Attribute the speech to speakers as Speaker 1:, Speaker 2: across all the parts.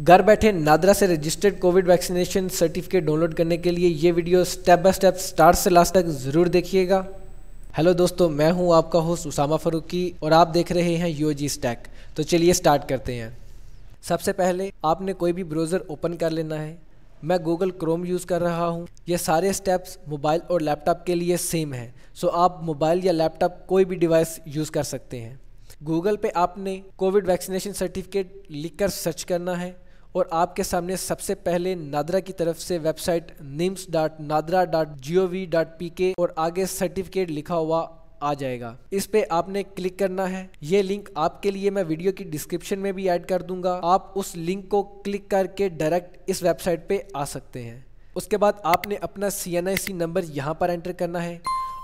Speaker 1: घर बैठे नादरा से registered COVID vaccination certificate download करने के लिए ये video step by step start से लास्ट तक ज़रूर देखिएगा हेलो दोस्तों मैं हूं आपका होस्ट उसामा फरूकी और आप देख रहे हैं यू जी स्टैक तो चलिए स्टार्ट करते हैं सबसे पहले आपने कोई भी ब्राउज़र ओपन कर लेना है मैं गूगल क्रोम यूज़ कर रहा हूँ ये सारे स्टेप्स मोबाइल और लैपटॉप के लिए सेम है सो आप मोबाइल या लैपटॉप कोई भी डिवाइस यूज़ कर सकते हैं गूगल पे आपने कोविड वैक्सीनेशन सर्टिफिकेट लिखकर सर्च करना है और आपके सामने सबसे पहले नादरा की तरफ से website NIMS dot NADRA dot G O V dot P K और आगे सर्टिफिकेट लिखा हुआ आ जाएगा इस पे आपने क्लिक करना है ये लिंक आपके लिए मैं वीडियो की डिस्क्रिप्शन में भी ऐड कर दूंगा आप उस लिंक को क्लिक करके डायरेक्ट इस वेबसाइट पे आ सकते हैं उसके बाद आपने अपना सी एन आई सी नंबर यहाँ पर एंटर करना है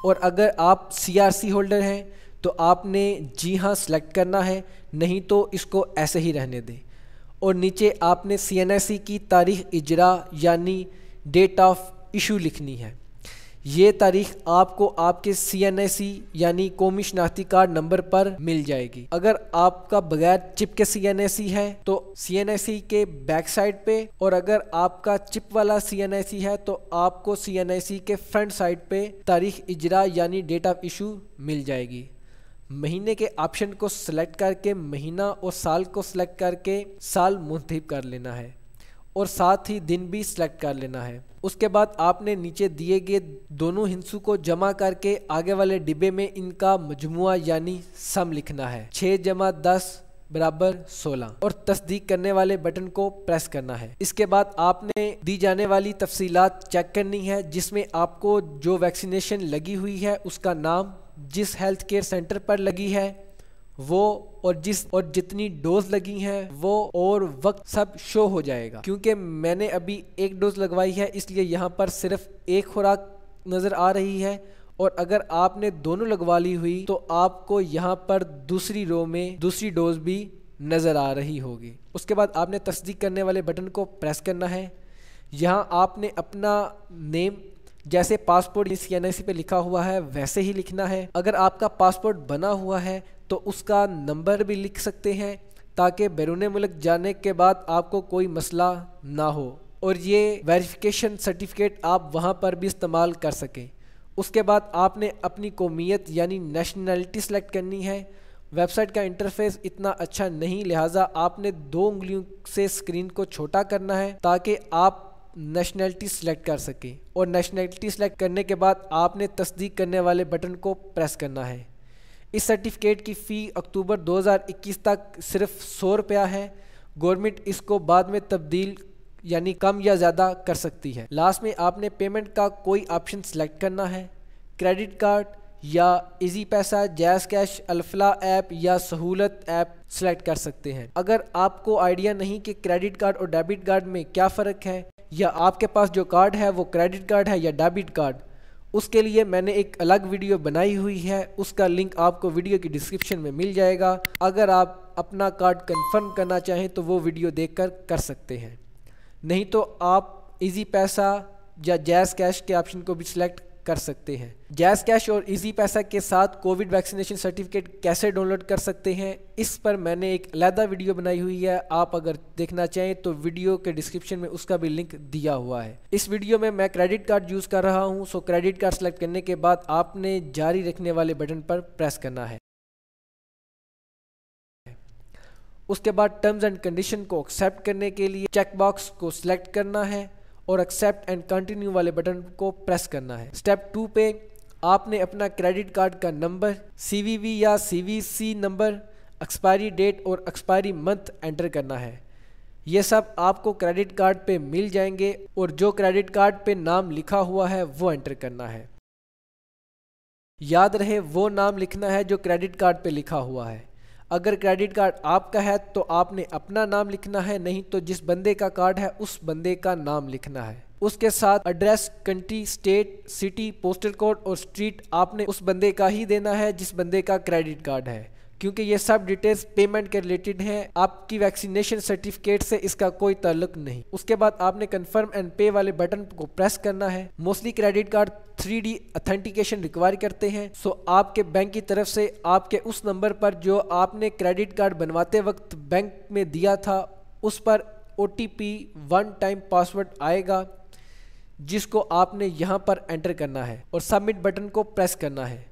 Speaker 1: और अगर आप सी आर सी होल्डर हैं तो आपने जी हाँ सेलेक्ट करना है नहीं तो इसको ऐसे ही रहने दें और नीचे आपने सी की तारीख इजरा यानी डेट ऑफ इशू लिखनी है ये तारीख आपको आपके सी एन आई सी यानी कौमी शनाख्ती कार्ड नंबर पर मिल जाएगी अगर आपका बगैर चिप के सी एन आई सी है तो सी एन आई सी के बैक साइड पे और अगर आपका चिप वाला सी एन आई सी है तो आपको सी एन आई सी के फ्रंट साइड पे तारीख इजरा यानी डेट ऑफ इशू मिल जाएगी महीने के ऑप्शन को सिलेक्ट करके महीना और साल को सिलेक्ट करके साल मुंतब कर लेना है और साथ ही दिन भी सिलेक्ट कर लेना है उसके बाद आपने नीचे दिए गए दोनों हिंसों को जमा करके आगे वाले डिब्बे में इनका मजमुआ यानी सम लिखना है छः जमा दस बराबर सोलह और तस्दीक करने वाले बटन को प्रेस करना है इसके बाद आपने दी जाने वाली तफसीलात चेक करनी है जिसमें आपको जो वैक्सीनेशन लगी हुई है उसका नाम जिस हेल्थ केयर सेंटर पर लगी है वो और जिस और जितनी डोज लगी हैं वो और वक्त सब शो हो जाएगा क्योंकि मैंने अभी एक डोज लगवाई है इसलिए यहाँ पर सिर्फ एक खुराक नज़र आ रही है और अगर आपने दोनों लगवा ली हुई तो आपको यहाँ पर दूसरी रो में दूसरी डोज भी नज़र आ रही होगी उसके बाद आपने तस्दीक करने वाले बटन को प्रेस करना है यहाँ आपने अपना नेम जैसे पासपोर्ट इस एन पे लिखा हुआ है वैसे ही लिखना है अगर आपका पासपोर्ट बना हुआ है तो उसका नंबर भी लिख सकते हैं ताकि बैरून मुल्क जाने के बाद आपको कोई मसला ना हो और ये वेरिफिकेशन सर्टिफिकेट आप वहाँ पर भी इस्तेमाल कर सकें उसके बाद आपने अपनी कौमियत यानी नेशनलिटी सेलेक्ट करनी है वेबसाइट का इंटरफेस इतना अच्छा नहीं लिहाजा आपने दो उंगलियों से स्क्रीन को छोटा करना है ताकि आप नेशनैलिटी सिलेक्ट कर सकें और नेशनैलिटी सिलेक्ट करने के बाद आपने तस्दीक करने वाले बटन को प्रेस करना है इस सर्टिफिकेट की फ़ी अक्टूबर 2021 तक सिर्फ सौ रुपया है गवर्नमेंट इसको बाद में तब्दील यानी कम या ज़्यादा कर सकती है लास्ट में आपने पेमेंट का कोई ऑप्शन सिलेक्ट करना है क्रेडिट कार्ड या इजी पैसा जैस कैश अल्फला ऐप या सहूलत ऐप सेलेक्ट कर सकते हैं अगर आपको आइडिया नहीं कि क्रेडिट कार्ड और डेबिट कार्ड में क्या फ़र्क है या आपके पास जो कार्ड है वो क्रेडिट कार्ड है या डेबिट कार्ड उसके लिए मैंने एक अलग वीडियो बनाई हुई है उसका लिंक आपको वीडियो की डिस्क्रिप्शन में मिल जाएगा अगर आप अपना कार्ड कंफर्म करना चाहें तो वो वीडियो देखकर कर सकते हैं नहीं तो आप इजी पैसा या जैस कैश के ऑप्शन को भी सिलेक्ट कर सकते हैं जैस कैश और इजी पैसा के साथ कोविड वैक्सीनेशन सर्टिफिकेट कैसे डाउनलोड कर सकते हैं इस पर मैंने एक अलहदा वीडियो बनाई हुई है आप अगर देखना चाहें तो वीडियो के डिस्क्रिप्शन में उसका भी लिंक दिया हुआ है इस वीडियो में मैं क्रेडिट कार्ड यूज़ कर रहा हूँ सो क्रेडिट कार्ड सेलेक्ट करने के बाद आपने जारी रखने वाले बटन पर प्रेस करना है उसके बाद टर्म्स एंड कंडीशन को एक्सेप्ट करने के लिए चेकबॉक्स को सिलेक्ट करना है और एक्सेप्ट एंड कंटिन्यू वाले बटन को प्रेस करना है स्टेप टू पे आपने अपना क्रेडिट कार्ड का नंबर सी या सी नंबर एक्सपायरी डेट और एक्सपायरी मंथ एंटर करना है ये सब आपको क्रेडिट कार्ड पे मिल जाएंगे और जो क्रेडिट कार्ड पे नाम लिखा हुआ है वो एंटर करना है याद रहे वो नाम लिखना है जो क्रेडिट कार्ड पे लिखा हुआ है अगर क्रेडिट कार्ड आपका है तो आपने अपना नाम लिखना है नहीं तो जिस बंदे का कार्ड है उस बंदे का नाम लिखना है उसके साथ address country state city postal code और स्ट्रीट आपने उस बंदे का ही देना है जिस बंदे का क्रेडिट कार्ड है क्योंकि ये सब डिटेल्स पेमेंट के रिलेटेड हैं आपकी वैक्सीनेशन सर्टिफिकेट से इसका कोई तल्लक नहीं उसके बाद आपने कंफर्म एंड पे वाले बटन को प्रेस करना है mostly credit card 3D authentication require करते हैं सो आपके बैंक की तरफ से आपके उस नंबर पर जो आपने क्रेडिट कार्ड बनवाते वक्त बैंक में दिया था उस पर ओ वन टाइम पासवर्ड आएगा जिसको आपने यहाँ पर एंटर करना है और सबमिट बटन को प्रेस करना है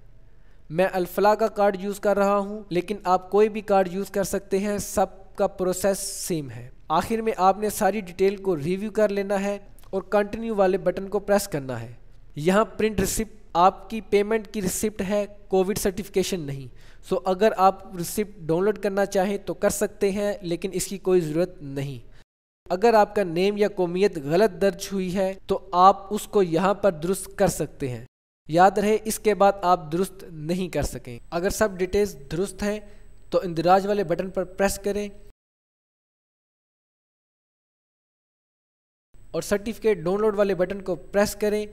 Speaker 1: मैं अल्फला का कार्ड यूज़ कर रहा हूँ लेकिन आप कोई भी कार्ड यूज़ कर सकते हैं सब का प्रोसेस सेम है आखिर में आपने सारी डिटेल को रिव्यू कर लेना है और कंटिन्यू वाले बटन को प्रेस करना है यहाँ प्रिंट रिसिप्ट आपकी पेमेंट की रिसिप्ट है कोविड सर्टिफिकेशन नहीं सो अगर आप रिसिप्ट डाउनलोड करना चाहें तो कर सकते हैं लेकिन इसकी कोई ज़रूरत नहीं अगर आपका नेम या कौमियत गलत दर्ज हुई है तो आप उसको यहाँ पर दुरुस्त कर सकते हैं याद रहे इसके बाद आप दुरुस्त नहीं कर सकें अगर सब डिटेल्स दुरुस्त हैं तो इंदिराज वाले बटन पर प्रेस करें और सर्टिफिकेट डाउनलोड वाले बटन को प्रेस करें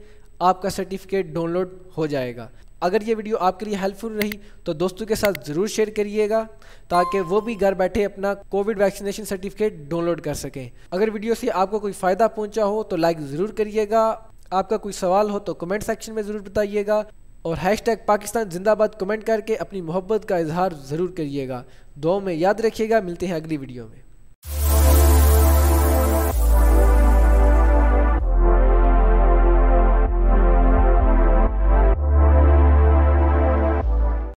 Speaker 1: आपका सर्टिफिकेट डाउनलोड हो जाएगा अगर ये वीडियो आपके लिए हेल्पफुल रही तो दोस्तों के साथ ज़रूर शेयर करिएगा ताकि वो भी घर बैठे अपना कोविड वैक्सीनेशन सर्टिफिकेट डाउनलोड कर सकें अगर वीडियो से आपको कोई फ़ायदा पहुंचा हो तो लाइक ज़रूर करिएगा आपका कोई सवाल हो तो कमेंट सेक्शन में ज़रूर बताइएगा और हैश टैग पाकिस्तान जिंदाबाद कमेंट करके अपनी मोहब्बत का इजहार ज़रूर करिएगा दो में याद रखिएगा मिलते हैं अगली वीडियो में